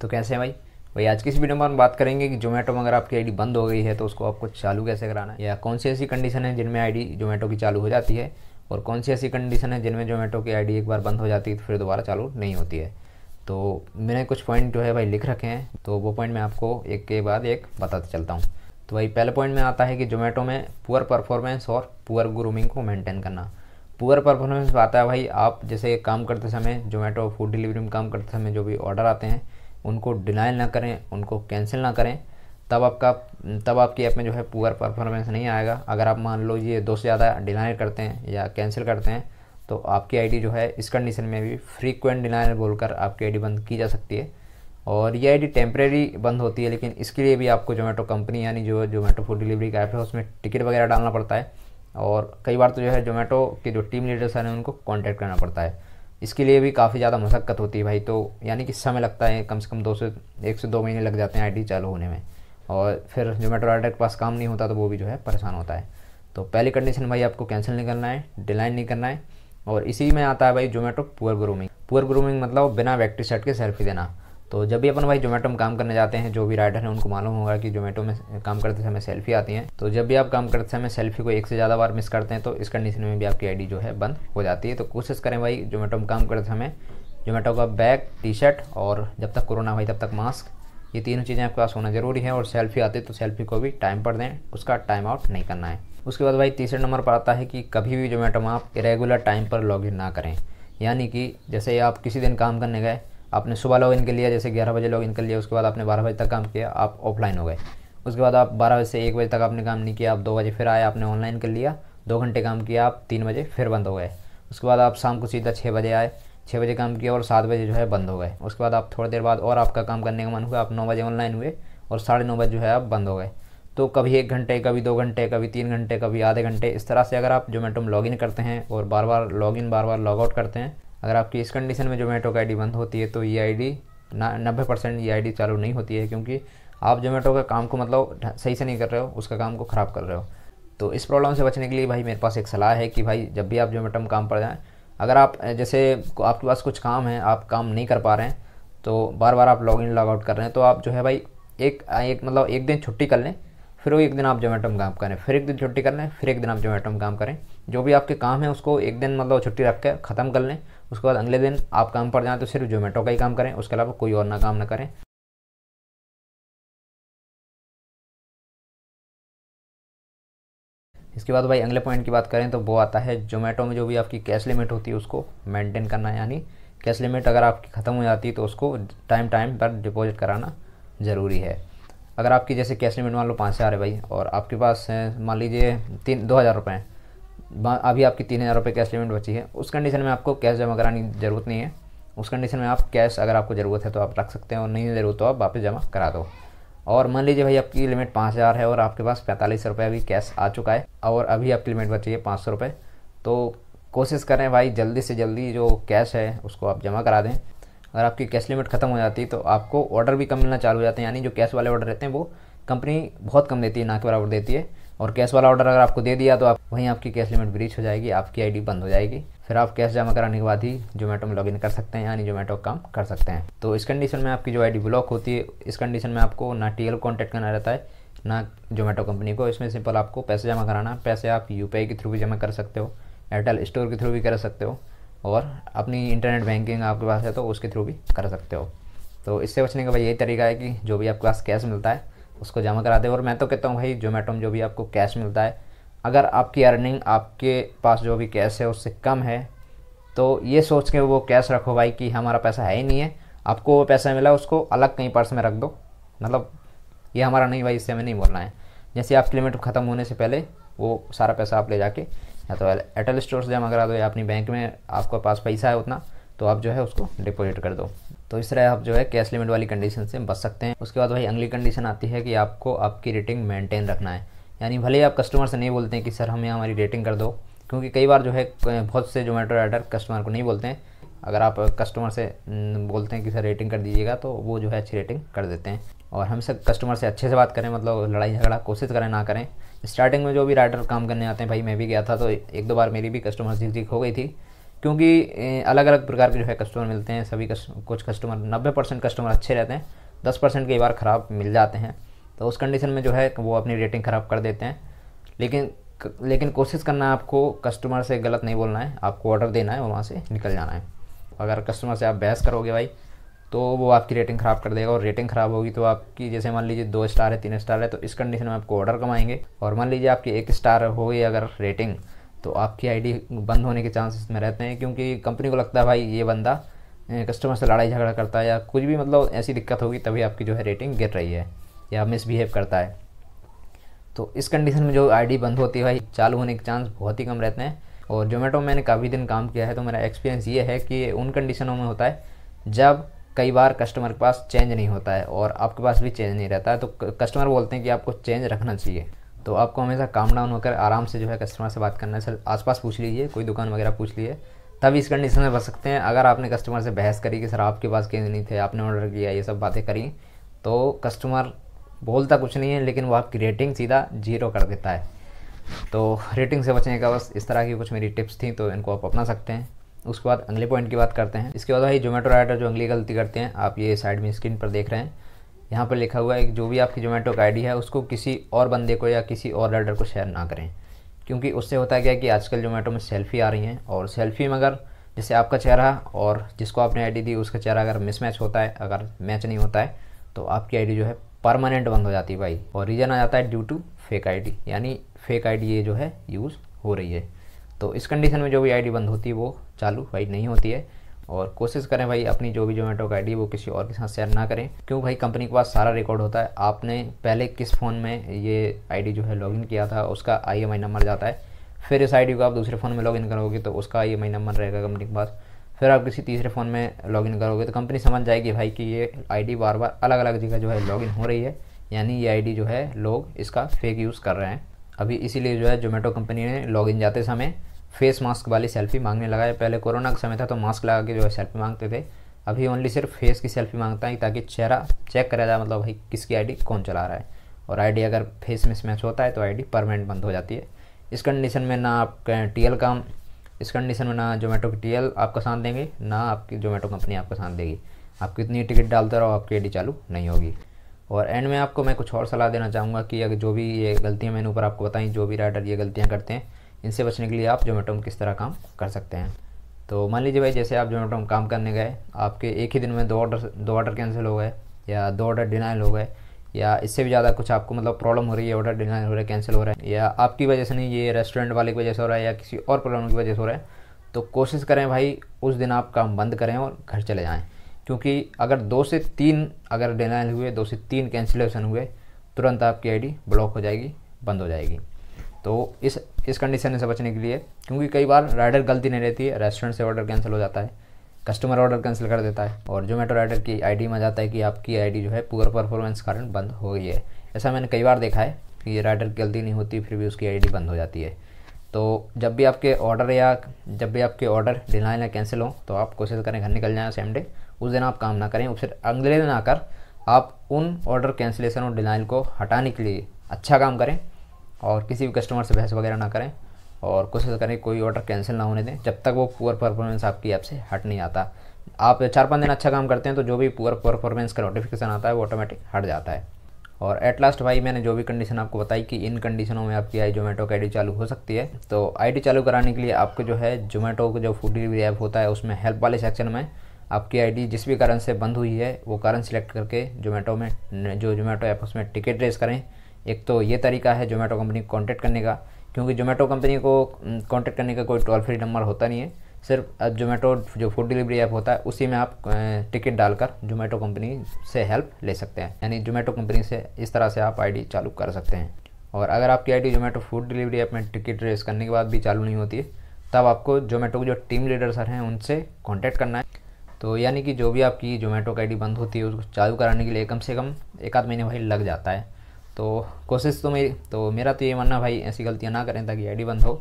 तो कैसे हैं भाई भाई आज की इस वीडियो में हम बात करेंगे कि जोमेटो में अगर आपकी आईडी बंद हो गई है तो उसको आपको चालू कैसे कराना है या कौन सी ऐसी कंडीशन है जिनमें आईडी जोमेटो की चालू हो जाती है और कौन सी ऐसी कंडीशन है जिनमें जोमेटो की डी एक बार बंद हो जाती है तो फिर दोबारा चालू नहीं होती है तो मैंने कुछ पॉइंट जो है भाई लिख रखे हैं तो वो पॉइंट मैं आपको एक के बाद एक बताते चलता हूँ तो भाई पहले पॉइंट में आता है कि जोमेटो में पुअर परफॉर्मेंस और पुअर ग्रूमिंग को मेंटेन करना पुअर परफॉर्मेंस आता है भाई आप जैसे काम करते समय जोमेटो फूड डिलीवरी में काम करते समय जो भी ऑर्डर आते हैं उनको डिनाइल ना करें उनको कैंसिल ना करें तब आपका तब आपकी ऐप में जो है पुअर परफॉर्मेंस नहीं आएगा अगर आप मान लो ये दो से ज़्यादा डिनाइल करते हैं या कैंसिल करते हैं तो आपकी आईडी जो है इस कंडीशन में भी फ्रीक्वेंट डिनाइल बोलकर आपकी आईडी बंद की जा सकती है और ये आईडी टेम्प्रेरी बंद होती है लेकिन इसके लिए भी आपको जोमेटो कंपनी यानी जो जोमेटो फूड डिलीवरी का ऐप है उसमें टिकट वगैरह डालना पड़ता है और कई बार तो जो है जोमेटो के जो टीम लीडर्स हैं उनको कॉन्टैक्ट करना पड़ता है इसके लिए भी काफ़ी ज़्यादा मशक्क़त होती है भाई तो यानी कि समय लगता है कम से कम दो से एक से दो महीने लग जाते हैं आईडी चालू होने में और फिर जोमेटो राइडर के पास काम नहीं होता तो वो भी जो है परेशान होता है तो पहली कंडीशन भाई आपको कैंसिल नहीं करना है डिलाइन नहीं करना है और इसी में आता है भाई Zomato poor grooming poor grooming मतलब बिना वैक्टिस सेट के सेल्फी देना तो जब भी अपन भाई जोमेटो में काम करने जाते हैं जो भी राइडर हैं उनको मालूम होगा कि जोमेटो में काम करते समय सेल्फी आती हैं तो जब भी आप काम करते समय सेल्फी को एक से ज़्यादा बार मिस करते हैं तो इस कंडीशन में भी आपकी आईडी जो है बंद हो जाती है तो कोशिश करें भाई जोमेटो में काम करते समय जोमेटो का बैग टी शर्ट और जब तक कोरोना भाई तब तक मास्क ये तीनों चीज़ें आपके पास होना ज़रूरी है और सेल्फी आती है तो सेल्फी को भी टाइम पर दें उसका टाइम आउट नहीं करना है उसके बाद भाई तीसरे नंबर पर आता है कि कभी भी जोमेटो में आप इरेगुलर टाइम पर लॉगिन ना करें यानी कि जैसे आप किसी दिन काम करने गए आपने सुबह लॉगिन कर लिया जैसे ग्यारह बजे लॉगिन कर लिया उसके बाद आपने बारह बजे तक काम किया आप ऑफलाइन हो गए उसके बाद आप बारह बजे से एक बजे तक आपने काम नहीं किया आप दो बजे फिर आए आपने ऑनलाइन कर लिया दो घंटे काम किया आप तीन बजे फिर बंद हो गए उसके बाद आप शाम को सीधा छः बजे आए छः बजे काम किया और सात बजे जो है बंद हो गए उसके बाद आप थोड़ी देर बाद और आपका काम करने का मन हुआ आप नौ बजे ऑनलाइन हुए और साढ़े नौ बजे जो है आप बंद हो गए तो कभी एक घंटे कभी दो घंटे कभी तीन घंटे कभी आधे घंटे इस तरह से अगर आप जोमेटो में लॉगिन करते हैं और बार बार लॉगिन बार बार लॉगआउट करते हैं अगर आपकी इस कंडीशन में जोमेटो का आई बंद होती है तो ये आईडी नब्बे परसेंट ये आईडी चालू नहीं होती है क्योंकि आप जोमेटो का काम को मतलब सही से नहीं कर रहे हो उसका काम को ख़राब कर रहे हो तो इस प्रॉब्लम से बचने के लिए भाई मेरे पास एक सलाह है कि भाई जब भी आप जोमेटो में काम पर जाएँ अगर आप जैसे आपके पास कुछ काम है आप काम नहीं कर पा रहे हैं तो बार बार आप लॉग इन लॉग आउट कर रहे हैं तो आप जो है भाई एक एक मतलब एक दिन छुट्टी कर लें फिर वो एक दिन आप जोमेटो में काम करें फिर एक दिन छुट्टी कर लें फिर एक दिन आप जोमेटो में काम करें जो भी आपके काम है उसको एक दिन मतलब छुट्टी रख के ख़त्म कर लें उसके बाद अगले दिन आप काम पर जाएँ तो सिर्फ जोमेटो का ही काम करें उसके अलावा कोई और ना काम ना करें इसके बाद भाई अगले पॉइंट की बात करें तो वो आता है जोमेटो में जो भी आपकी कैश लिमिट होती है उसको मेंटेन करना यानी कैश लिमिट अगर आपकी ख़त्म हो जाती है तो उसको टाइम टाइम पर डिपॉजिट कराना ज़रूरी है अगर आपकी जैसे कैश लिमिट मान लो पाँच हज़ार है भाई और आपके पास मान लीजिए तीन दो हज़ार रुपये हैं अभी आपकी तीन हज़ार रुपये कैश लिमिट बची है उस कंडीशन में आपको कैश जमा कराने की ज़रूरत नहीं है उस कंडीशन में आप कैश अगर आपको ज़रूरत है तो आप रख सकते हैं और नहीं ज़रूरत तो आप वापस जमा करा दो और मान लीजिए भाई आपकी लिमिट पाँच हज़ार है और आपके पास पैंतालीस रुपये अभी कैश आ चुका है और अभी आपकी लिमिट बची है पाँच सौ रुपये तो कोशिश करें भाई जल्दी से जल्दी जो कैश है उसको आप जमा करा दें अगर आपकी कैश लिमिट ख़त्म हो जाती है तो आपको ऑर्डर भी कम मिलना चालू हो जाते हैं यानी जो कैश वाले ऑर्डर रहते हैं वो कंपनी बहुत कम देती है ना के बराबर देती है और कैश वाला ऑर्डर अगर आपको दे दिया तो आप वहीं आपकी कैश लिमिट ब्रीच हो जाएगी आपकी आई बंद हो जाएगी फिर आप कैश जमा कराने के बाद ही जोमेटो में लॉगिन कर सकते हैं यानी जोमेटो काम कर सकते हैं तो इस कंडीशन में आपकी जो आई ब्लॉक होती है इस कंडीशन में आपको ना टी एल कॉन्टैक्ट करना रहता है ना जोमेटो कंपनी को इसमें सिंपल आपको पैसे जमा कराना पैसे आप यू के थ्रू भी जमा कर सकते हो एयरटेल स्टोर के थ्रू भी कर सकते हो और अपनी इंटरनेट बैंकिंग आपके पास है तो उसके थ्रू भी कर सकते हो तो इससे बचने का भाई यही तरीका है कि जो भी आपके पास कैश मिलता है उसको जमा करा दे और मैं तो कहता हूँ भाई जोमेटो में जो भी आपको कैश मिलता है अगर आपकी अर्निंग आपके पास जो भी कैश है उससे कम है तो ये सोच के वो कैश रखो भाई कि हमारा पैसा है ही नहीं है आपको वो पैसा मिला उसको अलग कहीं पर्स में रख दो मतलब ये हमारा नहीं भाई इससे हमें नहीं बोलना है जैसे आपकी लिमिट ख़त्म होने से पहले वो सारा पैसा आप ले जाके या तो एयरटेल स्टोर से जमा करा दो या अपनी बैंक में आपके पास पैसा है उतना तो आप जो है उसको डिपॉजिट कर दो तो इस तरह आप जो है कैश लिमिट वाली कंडीशन से बच सकते हैं उसके बाद भाई अगली कंडीशन आती है कि आपको आपकी रेटिंग मेंटेन रखना है यानी भले ही आप कस्टमर से नहीं बोलते हैं कि सर हमें हमारी रेटिंग कर दो क्योंकि कई बार जो है बहुत से जोमेटो राइडर कस्टमर को नहीं बोलते हैं अगर आप कस्टमर से बोलते हैं कि सर रेटिंग कर दीजिएगा तो वो जो है अच्छी रेटिंग कर देते हैं और हमसे कस्टमर से अच्छे से बात करें मतलब लड़ाई झगड़ा कोशिश करें ना करें स्टार्टिंग में जो भी राइडर काम करने आते हैं भाई मैं भी गया था तो एक दो बार मेरी भी कस्टमर झिक झिक हो गई थी क्योंकि अलग अलग प्रकार के जो है कस्टमर मिलते हैं सभी कस्ट, कुछ कस्टमर नब्बे परसेंट कस्टमर अच्छे रहते हैं दस परसेंट कई बार ख़राब मिल जाते हैं तो उस कंडीशन में जो है वो अपनी रेटिंग ख़राब कर देते हैं लेकिन लेकिन कोशिश करना है आपको कस्टमर से गलत नहीं बोलना है आपको ऑर्डर देना है और वहाँ से निकल जाना है अगर कस्टमर से आप बहस करोगे भाई तो वो आपकी रेटिंग ख़राब कर देगा और रेटिंग ख़राब होगी तो आपकी जैसे मान लीजिए दो स्टार है तीन स्टार है तो इस कंडीशन में आपको ऑर्डर कमाएंगे और मान लीजिए आपकी एक स्टार हो गई अगर रेटिंग तो आपकी आईडी बंद होने के चांसेस में रहते हैं क्योंकि कंपनी को लगता है भाई ये बंदा कस्टमर से लड़ाई झगड़ा करता है या कुछ भी मतलब ऐसी दिक्कत होगी तभी आपकी जो है रेटिंग गिर रही है या मिसबिहेव करता है तो इस कंडीशन में जो आईडी बंद होती है भाई चालू होने के चांस बहुत ही कम रहते हैं और जोमेटो में मैंने काफ़ी दिन काम किया है तो मेरा एक्सपीरियंस ये है कि उन कंडीशनों में होता है जब कई बार कस्टमर के पास चेंज नहीं होता है और आपके पास भी चेंज नहीं रहता है तो कस्टमर बोलते हैं कि आपको चेंज रखना चाहिए तो आपको हमेशा काम डाउन होकर आराम से जो है कस्टमर से बात करना है सर आसपास पूछ लीजिए कोई दुकान वगैरह पूछ लीजिए तब इस कंडीशन में बच सकते हैं अगर आपने कस्टमर से बहस करी कि सर आपके पास चेंज नहीं थे आपने ऑर्डर किया ये सब बातें करी तो कस्टमर बोलता कुछ नहीं है लेकिन वो आपकी रेटिंग सीधा जीरो कर देता है तो रेटिंग से बचने का बस इस तरह की कुछ मेरी टिप्स थी तो इनको आप अपना सकते हैं उसके बाद अगले पॉइंट की बात करते हैं इसके बाद भाई जोमेटो राइडर जो अगली गलती करते हैं आप ये साइड में स्क्रीन पर देख रहे हैं यहाँ पर लिखा हुआ है जो भी आपकी जोमेटो का आई है उसको किसी और बंदे को या किसी और राइडर को शेयर ना करें क्योंकि उससे होता है क्या कि आजकल जोमेटो में सेल्फ़ी आ रही हैं और सेल्फ़ी में अगर जैसे आपका चेहरा और जिसको आपने आईडी दी उसका चेहरा अगर मिसमैच होता है अगर मैच नहीं होता है तो आपकी आईडी जो है परमानेंट बंद हो जाती है भाई और रीज़न आ जाता है ड्यू टू फेक आईडी यानी फेक आईडी ये जो है यूज़ हो रही है तो इस कंडीशन में जो भी आईडी बंद होती है वो चालू भाई नहीं होती है और कोशिश करें भाई अपनी जो भी जोमेटो का आई वो किसी और के साथ शेयर ना करें क्यों भाई कंपनी के पास सारा रिकॉर्ड होता है आपने पहले किस फ़ोन में ये आईडी जो है लॉगिन किया था उसका आईएमआई नंबर जाता है फिर इस आईडी को आप दूसरे फ़ोन में लॉगिन करोगे तो उसका आई नंबर रहेगा कंपनी के पास फिर आप किसी तीसरे फ़ोन में लॉगिन करोगे तो कंपनी समझ जाएगी भाई कि ये आई बार बार अलग अलग जगह जो है लॉगिन हो रही है यानी ये आई जो है लोग इसका फेक यूज़ कर रहे हैं अभी इसीलिए जो है जोमेटो कंपनी ने लॉगिन जाते समय फेस मास्क वाली सेल्फी मांगने लगा है पहले कोरोना का समय था तो मास्क लगा के जो है सेल्फी मांगते थे अभी ओनली सिर्फ फेस की सेल्फी मांगता है ताकि चेहरा चेक करा जाए मतलब भाई किसकी आईडी कौन चला रहा है और आईडी अगर फेस स्मैच होता है तो आईडी परमानेंट बंद हो जाती है इस कंडीशन में ना आप टीएल काम इस कंडीशन में ना जोमेटो की टीएल आपका साथ देंगे ना आपकी जोमेटो कंपनी आपका साथ देगी आप कितनी टिकट डालते रहो आपकी आई चालू नहीं होगी और एंड में आपको मैं कुछ और सलाह देना चाहूँगा कि अगर जो भी ये गलतियाँ मैंने ऊपर आपको बताई जो भी राइडर ये गलतियाँ करते हैं इनसे बचने के लिए आप जोमेटो में किस तरह काम कर सकते हैं तो मान लीजिए भाई जैसे आप जोमेटो में काम करने गए आपके एक ही दिन में दो ऑर्डर दो ऑर्डर कैंसिल हो गए या दो ऑर्डर डिनाइल हो गए या इससे भी ज़्यादा कुछ आपको मतलब प्रॉब्लम हो रही है ऑर्डर डिनाइल हो रहा है कैंसिल हो रहा है या आपकी वजह से नहीं ये रेस्टोरेंट वाले की वजह से हो रहा है या किसी और प्रॉब्लम की वजह से हो रहा है तो कोशिश करें भाई उस दिन आप काम बंद करें और घर चले जाएँ क्योंकि अगर दो से तीन अगर डिनाइल हुए दो से तीन कैंसिलेशन हुए तुरंत आपकी आईडी ब्लॉक हो जाएगी बंद हो जाएगी तो इस इस कंडीशन से बचने के लिए क्योंकि कई बार राइडर गलती नहीं रहती है रेस्टोरेंट से ऑर्डर कैंसिल हो जाता है कस्टमर ऑर्डर कैंसिल कर देता है और जोमेटो राइडर की आईडी में जाता है कि आपकी आईडी जो है पुअर परफॉर्मेंस कारण बंद हो गई है ऐसा मैंने कई बार देखा है कि राइडर की गलती नहीं होती फिर भी उसकी आईडी बंद हो जाती है तो जब भी आपके ऑर्डर या जब भी आपके ऑर्डर डिनाइल या कैंसिल हो तो आप कोशिश करें घर निकल जाएँ सेम डे उस दिन आप काम ना करें उसे अगले दिन आकर आप उन ऑर्डर कैंसिलेशन और डिनाइल को हटाने के लिए अच्छा काम करें और किसी भी कस्टमर से बहस वगैरह ना करें और कोशिश करें कोई ऑर्डर कैंसिल ना होने दें जब तक वो पुअर परफॉर्मेंस आपकी ऐप से हट नहीं आता आप चार पाँच दिन अच्छा काम करते हैं तो जो भी पुअर परफॉर्मेंस का नोटिफिकेशन आता है वो ऑटोमेटिक हट जाता है और एट लास्ट भाई मैंने जो भी कंडीशन आपको बताई कि इन कंडीशनों में आपकी आई जोमेटो की आई चालू हो सकती है तो आई चालू कराने के लिए आपको जो है जोमेटो का जो फूड डिलीवरी ऐप होता है उसमें हेल्प वाले सेक्शन में आपकी आईडी जिस भी कारण से बंद हुई है वो कारण सिलेक्ट करके जोमेटो में जो जोमेटो ऐप उसमें टिकट रेस करें एक तो ये तरीका है जोमेटो कंपनी को कॉन्टैक्ट करने का क्योंकि जोमेटो कंपनी को कॉन्टैक्ट करने का कोई टोल फ्री नंबर होता नहीं है सिर्फ अब जोमेटो जो फूड डिलीवरी ऐप होता है उसी में आप टिकट डालकर जोमेटो कंपनी से हेल्प ले सकते हैं यानी जोमेटो कंपनी से इस तरह से आप आईडी चालू कर सकते हैं और अगर आपकी ID Zomato food delivery app में टिकट रेस करने के बाद भी चालू नहीं होती है तब आपको जोमेटो के जो टीम लीडर सर हैं उनसे कॉन्टैक्ट करना है तो यानी कि जो भी आपकी जोमेटो का आई बंद होती है उसको चालू कराने के लिए कम से कम एक आध महीने भाई लग जाता है तो कोशिश तो मेरी तो मेरा तो ये मानना भाई ऐसी गलतियाँ ना करें ताकि आई बंद हो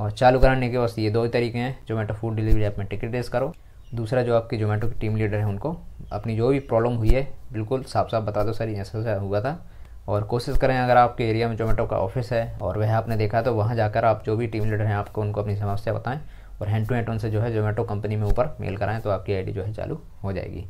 और चालू कराने के बस ये दो ही तरीके हैं जोमेटो फूड डिलीवरी ऐप में टिकट रेस करो दूसरा जो आपकी जोमेटो की टीम लीडर है उनको अपनी जो भी प्रॉब्लम हुई है बिल्कुल साफ साफ बता दो सर ऐसा ऐसा हुआ था और कोशिश करें अगर आपके एरिया में जोमेटो का ऑफिस है और वह आपने देखा तो वहाँ जाकर आप जो भी टीम लीडर हैं आपको उनको अपनी समस्या बताएं और हैंड टू हैंड उनसे जो है जोमेटो कंपनी में ऊपर मेल कराएं तो आपकी आईडी जो है चालू हो जाएगी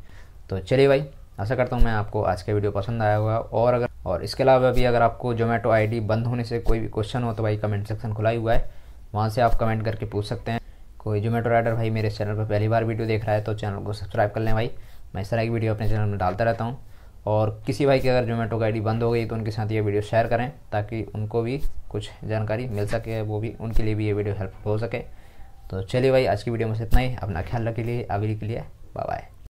तो चलिए भाई आशा करता हूँ मैं आपको आज का वीडियो पसंद आया होगा और अगर और इसके अलावा भी अगर आपको जोमेटो आई बंद होने से कोई भी क्वेश्चन हो तो भाई कमेंट सेक्शन खुला ही हुआ है वहाँ से आप कमेंट करके पूछ सकते हैं कोई जोमेटो राइडर भाई मेरे चैनल पर पहली बार वीडियो देख रहा है तो चैनल को सब्सक्राइब कर लें भाई मैं इस तरह की वीडियो अपने चैनल में डालता रहता हूँ और किसी भाई की अगर जोमेटो की आई बंद हो गई तो उनके साथ ये वीडियो शेयर करें ताकि उनको भी कुछ जानकारी मिल सके वो भी उनके लिए भी ये वीडियो हेल्पफुल हो सके तो चलिए भाई आज की वीडियो में से इतना ही अपना ख्याल लिए अभी के लिए बाय बाय